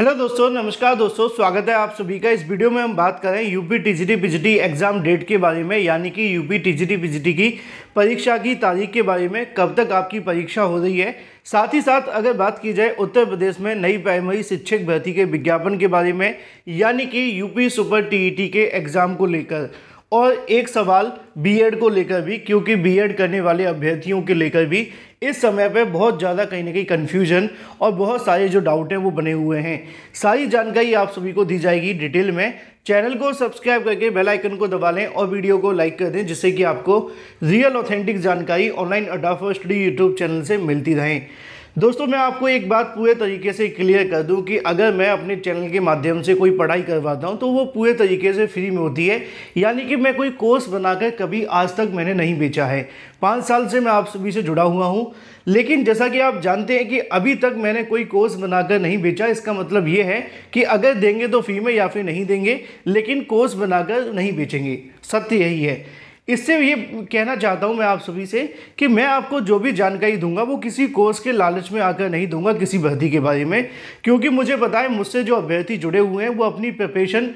hello दोस्तों नमस्कार दोस्तों स्वागत है आप सभी का इस वीडियो में हम बात करें UP TGT PGT exam date के बारे में यानी कि यूपी टीजीटी पीजीटी की परीक्षा की तारीख के बारे में कब तक आपकी परीक्षा हो रही है साथ ही साथ अगर बात की जाए उत्तर प्रदेश में नई प्राइमरी शिक्षक भर्ती के विज्ञापन के बारे में यानी कि यूपी सुपर टी के एग्ज़ाम को लेकर और एक सवाल बीएड को लेकर भी क्योंकि बीएड करने वाले अभ्यर्थियों के लेकर भी इस समय पे बहुत ज़्यादा कहीं ना कहीं कन्फ्यूजन और बहुत सारे जो डाउट हैं वो बने हुए हैं सारी जानकारी आप सभी को दी जाएगी डिटेल में चैनल को सब्सक्राइब करके बेल आइकन को दबा लें और वीडियो को लाइक कर दें जिससे कि आपको रियल ऑथेंटिक जानकारी ऑनलाइन अडाफर स्टडी यूट्यूब चैनल से मिलती रहें दोस्तों मैं आपको एक बात पूरे तरीके से क्लियर कर दूं कि अगर मैं अपने चैनल के माध्यम से कोई पढ़ाई करवाता हूं तो वो पूरे तरीके से फ्री में होती है यानी कि मैं कोई कोर्स बनाकर कभी आज तक मैंने नहीं बेचा है पाँच साल से मैं आप सभी से जुड़ा हुआ हूँ लेकिन जैसा कि आप जानते हैं कि अभी तक मैंने कोई कोर्स बनाकर नहीं बेचा इसका मतलब ये है कि अगर देंगे तो फ्री में या फिर नहीं देंगे लेकिन कोर्स बनाकर नहीं बेचेंगे सत्य यही है इससे ये कहना चाहता हूँ मैं आप सभी से कि मैं आपको जो भी जानकारी दूंगा वो किसी कोर्स के लालच में आकर नहीं दूंगा किसी भर्ती के बारे में क्योंकि मुझे पता है मुझसे जो अभ्यर्थी जुड़े हुए हैं वो अपनी प्रिपरेशन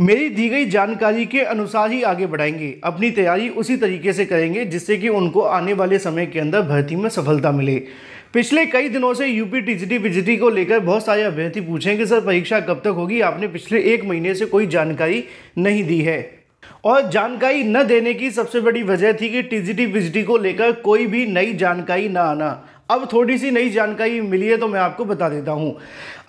मेरी दी गई जानकारी के अनुसार ही आगे बढ़ाएंगे अपनी तैयारी उसी तरीके से करेंगे जिससे कि उनको आने वाले समय के अंदर भर्ती में सफलता मिले पिछले कई दिनों से यूपी टीजीटी पीजीटी को लेकर बहुत सारे अभ्यर्थी पूछें कि सर परीक्षा कब तक होगी आपने पिछले एक महीने से कोई जानकारी नहीं दी है और जानकारी न देने की सबसे बड़ी वजह थी कि टीजीटी बीजीटी को लेकर कोई भी नई जानकारी ना आना अब थोड़ी सी नई जानकारी मिली है तो मैं आपको बता देता हूँ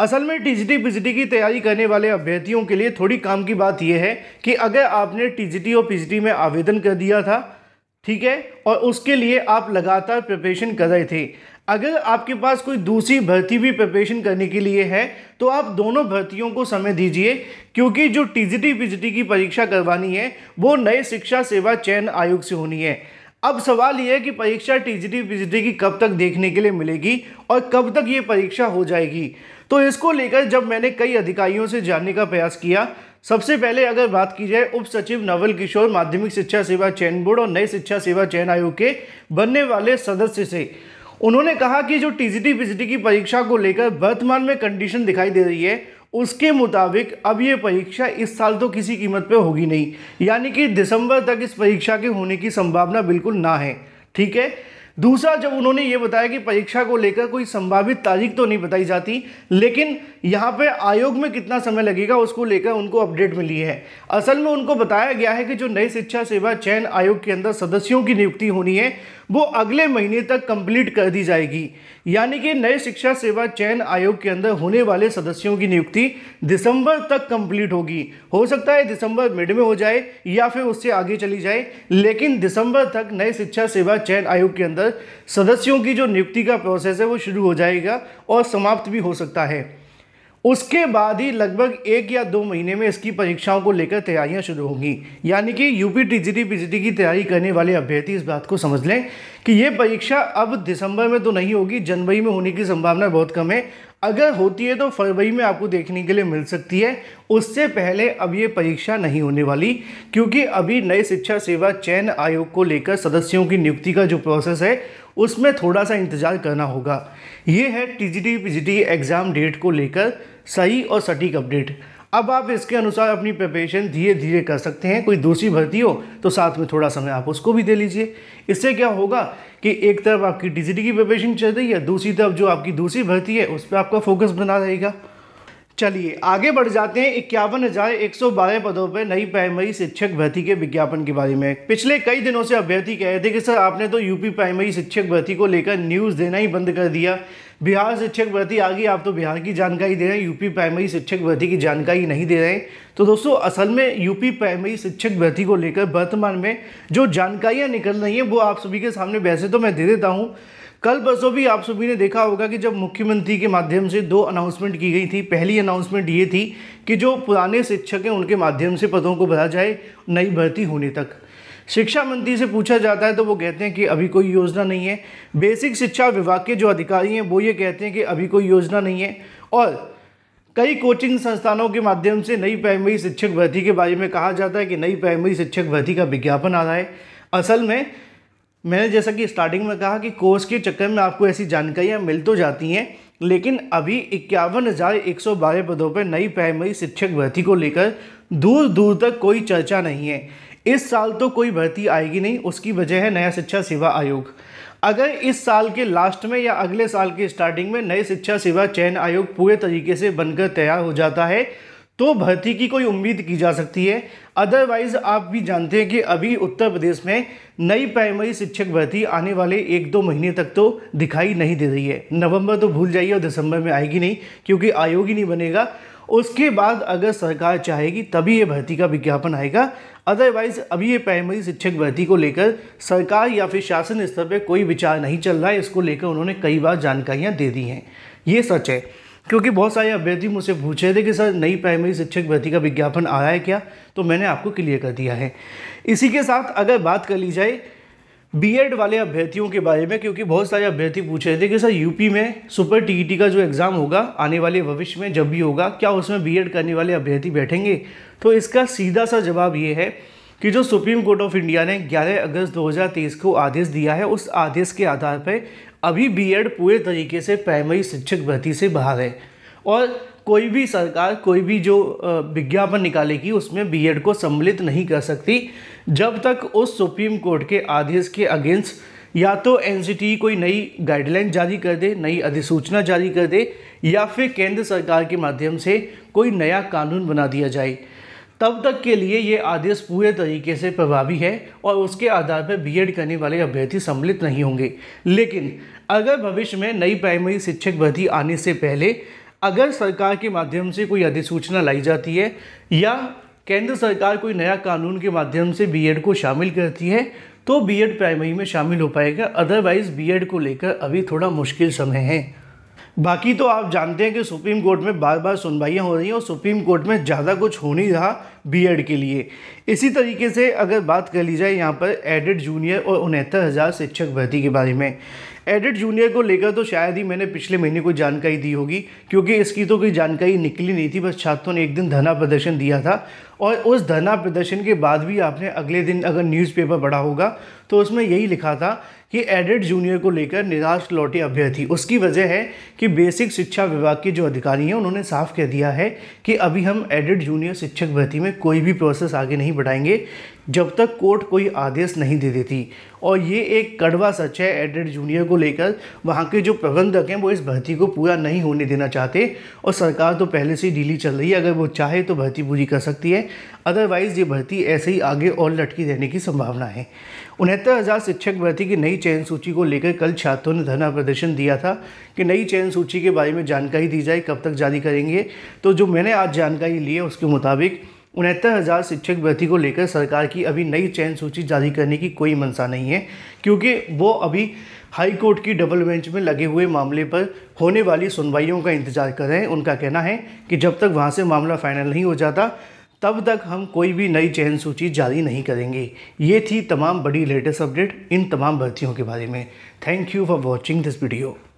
असल में टीजीटी पीजीटी की तैयारी करने वाले अभ्यर्थियों के लिए थोड़ी काम की बात यह है कि अगर आपने टीजीटी और पीजीटी में आवेदन कर दिया था ठीक है और उसके लिए आप लगातार प्रिपरेशन कर रहे थे अगर आपके पास कोई दूसरी भर्ती भी प्रिपरेशन करने के लिए है तो आप दोनों भर्तियों को समय दीजिए क्योंकि जो टीजीटी पीजीटी की परीक्षा करवानी है वो नए शिक्षा सेवा चयन आयोग से होनी है अब सवाल यह है कि परीक्षा टीजीटी पीजीटी की कब तक देखने के लिए मिलेगी और कब तक ये परीक्षा हो जाएगी तो इसको लेकर जब मैंने कई अधिकारियों से जानने का प्रयास किया सबसे पहले अगर बात की जाए उप सचिव नवल किशोर माध्यमिक शिक्षा सेवा चयन बोर्ड और नए शिक्षा सेवा चयन आयोग के बनने वाले सदस्य से उन्होंने कहा कि जो टीजीटी पीजीटी की परीक्षा को लेकर वर्तमान में कंडीशन दिखाई दे रही है उसके मुताबिक अब ये परीक्षा इस साल तो किसी कीमत पे होगी नहीं यानी कि दिसंबर तक इस परीक्षा के होने की संभावना बिल्कुल ना है ठीक है दूसरा जब उन्होंने ये बताया कि परीक्षा को लेकर कोई संभावित तारीख तो नहीं बताई जाती लेकिन यहाँ पे आयोग में कितना समय लगेगा उसको लेकर उनको अपडेट मिली है असल में उनको बताया गया है कि जो नई शिक्षा सेवा चयन आयोग के अंदर सदस्यों की नियुक्ति होनी है वो अगले महीने तक कंप्लीट कर दी जाएगी यानी कि नए शिक्षा सेवा चयन आयोग के अंदर होने वाले सदस्यों की नियुक्ति दिसंबर तक कंप्लीट होगी हो सकता है दिसंबर मिड में हो जाए या फिर उससे आगे चली जाए लेकिन दिसंबर तक नए शिक्षा सेवा चयन आयोग के अंदर सदस्यों की जो नियुक्ति का प्रोसेस है वो शुरू हो जाएगा और समाप्त भी हो सकता है उसके बाद ही लगभग एक या दो महीने में इसकी परीक्षाओं को लेकर तैयारियां शुरू होंगी यानी कि यूपी टीजीटी पीजीटी की तैयारी करने वाले अभ्यर्थी इस बात को समझ लें कि ये परीक्षा अब दिसंबर में तो नहीं होगी जनवरी में होने की संभावना बहुत कम है अगर होती है तो फरवरी में आपको देखने के लिए मिल सकती है उससे पहले अब ये परीक्षा नहीं होने वाली क्योंकि अभी नए शिक्षा सेवा चयन आयोग को लेकर सदस्यों की नियुक्ति का जो प्रोसेस है उसमें थोड़ा सा इंतज़ार करना होगा ये है T G T exam date को लेकर सही और सटीक अपडेट अब आप इसके अनुसार अपनी प्रिपरेशन धीरे धीरे कर सकते हैं कोई दूसरी भर्ती हो तो साथ में थोड़ा समय आप उसको भी दे लीजिए इससे क्या होगा कि एक तरफ आपकी टीजीटी की प्रिपरेशन चल रही है दूसरी तरफ जो आपकी दूसरी भर्ती है उस पर आपका फोकस बना रहेगा चलिए आगे बढ़ जाते हैं इक्यावन हज़ार एक सौ बारह पदों पर नई प्राइमरी शिक्षक भर्ती के विज्ञापन के बारे में पिछले कई दिनों से अभ्यर्थी कह रहे थे कि सर आपने तो यूपी प्राइमरी शिक्षक भर्ती को लेकर न्यूज़ देना ही बंद कर दिया बिहार शिक्षक भर्ती आ गई आप तो बिहार की जानकारी दे रहे हैं यूपी प्राइमरी शिक्षक भर्ती की जानकारी नहीं दे रहे हैं तो दोस्तों असल में यूपी प्राइमरी शिक्षक भर्ती को लेकर वर्तमान में जो जानकारियाँ निकल रही हैं वो आप सभी के सामने वैसे तो मैं दे देता हूँ कल परसों भी आप सभी ने देखा होगा कि जब मुख्यमंत्री के माध्यम से दो अनाउंसमेंट की गई थी पहली अनाउंसमेंट ये थी कि जो पुराने शिक्षक हैं उनके माध्यम से पदों को भरा जाए नई भर्ती होने तक शिक्षा मंत्री से पूछा जाता है तो वो कहते हैं कि अभी कोई योजना नहीं है बेसिक शिक्षा विभाग के जो अधिकारी हैं वो ये कहते हैं कि अभी कोई योजना नहीं है और कई कोचिंग संस्थानों के माध्यम से नई प्राइमरी शिक्षक भर्ती के बारे में कहा जाता है कि नई प्राइमरी शिक्षक भर्ती का विज्ञापन आ रहा है असल में मैंने जैसा कि स्टार्टिंग में कहा कि कोर्स के चक्कर में आपको ऐसी जानकारियाँ मिल तो जाती हैं लेकिन अभी इक्यावन हज़ार एक सौ बारह पदों पर नई प्राइमरी शिक्षक भर्ती को लेकर दूर दूर तक कोई चर्चा नहीं है इस साल तो कोई भर्ती आएगी नहीं उसकी वजह है नया शिक्षा सेवा आयोग अगर इस साल के लास्ट में या अगले साल के स्टार्टिंग में नए शिक्षा सेवा चयन आयोग पूरे तरीके से बनकर तैयार हो जाता है तो भर्ती की कोई उम्मीद की जा सकती है अदरवाइज आप भी जानते हैं कि अभी उत्तर प्रदेश में नई प्राइमरी शिक्षक भर्ती आने वाले एक दो महीने तक तो दिखाई नहीं दे रही है नवंबर तो भूल जाइए और दिसंबर में आएगी नहीं क्योंकि आयोग ही नहीं बनेगा उसके बाद अगर सरकार चाहेगी तभी ये भर्ती का विज्ञापन आएगा अदरवाइज अभी ये प्राइमरी शिक्षक भर्ती को लेकर सरकार या फिर शासन स्तर पर कोई विचार नहीं चल रहा है इसको लेकर उन्होंने कई बार जानकारियाँ दे दी हैं ये सच है क्योंकि बहुत सारे अभ्यर्थी मुझसे पूछ रहे थे कि सर नई प्राइमरी शिक्षक भर्ती का विज्ञापन आया है क्या तो मैंने आपको क्लियर कर दिया है इसी के साथ अगर बात कर ली जाए बीएड वाले अभ्यर्थियों के बारे में क्योंकि बहुत सारे अभ्यर्थी पूछ रहे थे कि सर यूपी में सुपर टीईटी e का जो एग्ज़ाम होगा आने वाले भविष्य में जब भी होगा क्या उसमें बीएड करने वाले अभ्यर्थी बैठेंगे तो इसका सीधा सा जवाब ये है कि जो सुप्रीम कोर्ट ऑफ इंडिया ने 11 अगस्त 2023 को आदेश दिया है उस आदेश के आधार पर अभी बी पूरे तरीके से प्राइमरी शिक्षक भर्ती से बाहर है और कोई भी सरकार कोई भी जो विज्ञापन निकालेगी उसमें बीएड को सम्मिलित नहीं कर सकती जब तक उस सुप्रीम कोर्ट के आदेश के अगेंस्ट या तो एन कोई नई गाइडलाइन जारी कर दे नई अधिसूचना जारी कर दे या फिर केंद्र सरकार के माध्यम से कोई नया कानून बना दिया जाए तब तक के लिए ये आदेश पूरे तरीके से प्रभावी है और उसके आधार पर बीएड करने वाले अभ्यर्थी सम्मिलित नहीं होंगे लेकिन अगर भविष्य में नई प्राइमरी शिक्षक भर्ती आने से पहले अगर सरकार के माध्यम से कोई अधिसूचना लाई जाती है या केंद्र सरकार कोई नया कानून के माध्यम से बीएड को शामिल करती है तो बीएड प्राइमरी में शामिल हो पाएगा अदरवाइज़ बीएड को लेकर अभी थोड़ा मुश्किल समय है बाकी तो आप जानते हैं कि सुप्रीम कोर्ट में बार बार सुनवाइयाँ हो रही हैं और सुप्रीम कोर्ट में ज़्यादा कुछ हो नहीं रहा बीएड के लिए इसी तरीके से अगर बात कर ली जाए यहाँ पर एडिड जूनियर और उनहत्तर हज़ार शिक्षक भर्ती के बारे में एडिड जूनियर को लेकर तो शायद ही मैंने पिछले महीने कोई जानकारी दी होगी क्योंकि इसकी तो कोई जानकारी निकली नहीं थी बस छात्रों ने एक दिन धरना प्रदर्शन दिया था और उस धरना प्रदर्शन के बाद भी आपने अगले दिन अगर न्यूज़पेपर पढ़ा होगा तो उसमें यही लिखा था कि एडेड जूनियर को लेकर निराश लौटी अभ्यर्थी उसकी वजह है कि बेसिक शिक्षा विभाग के जो अधिकारी हैं उन्होंने साफ कह दिया है कि अभी हम एडेड जूनियर शिक्षक भर्ती में कोई भी प्रोसेस आगे नहीं बढ़ाएंगे जब तक कोर्ट कोई आदेश नहीं दे देती और ये एक कड़वा सच है एडेड जूनियर को लेकर वहाँ के जो प्रबंधक हैं वो इस भर्ती को पूरा नहीं होने देना चाहते और सरकार तो पहले से ही डीली चल रही है अगर वो चाहे तो भर्ती पूरी कर सकती है अदरवाइज़ ये भर्ती ऐसे ही आगे और लटकी रहने की संभावना है उनहत्तर हज़ार शिक्षक भर्ती की नई चयन सूची को लेकर कल छात्रों ने धरना प्रदर्शन दिया था कि नई चयन सूची के बारे में जानकारी दी जाए कब तक जारी करेंगे तो जो मैंने आज जानकारी ली है उसके मुताबिक उनहत्तर हज़ार शिक्षक भर्ती को लेकर सरकार की अभी नई चयन सूची जारी करने की कोई मंशा नहीं है क्योंकि वो अभी हाई कोर्ट की डबल बेंच में लगे हुए मामले पर होने वाली सुनवाइयों का इंतजार कर रहे हैं उनका कहना है कि जब तक वहाँ से मामला फाइनल नहीं हो जाता तब तक हम कोई भी नई चयन सूची जारी नहीं करेंगे ये थी तमाम बड़ी लेटेस्ट अपडेट इन तमाम भर्तियों के बारे में thank you for watching this video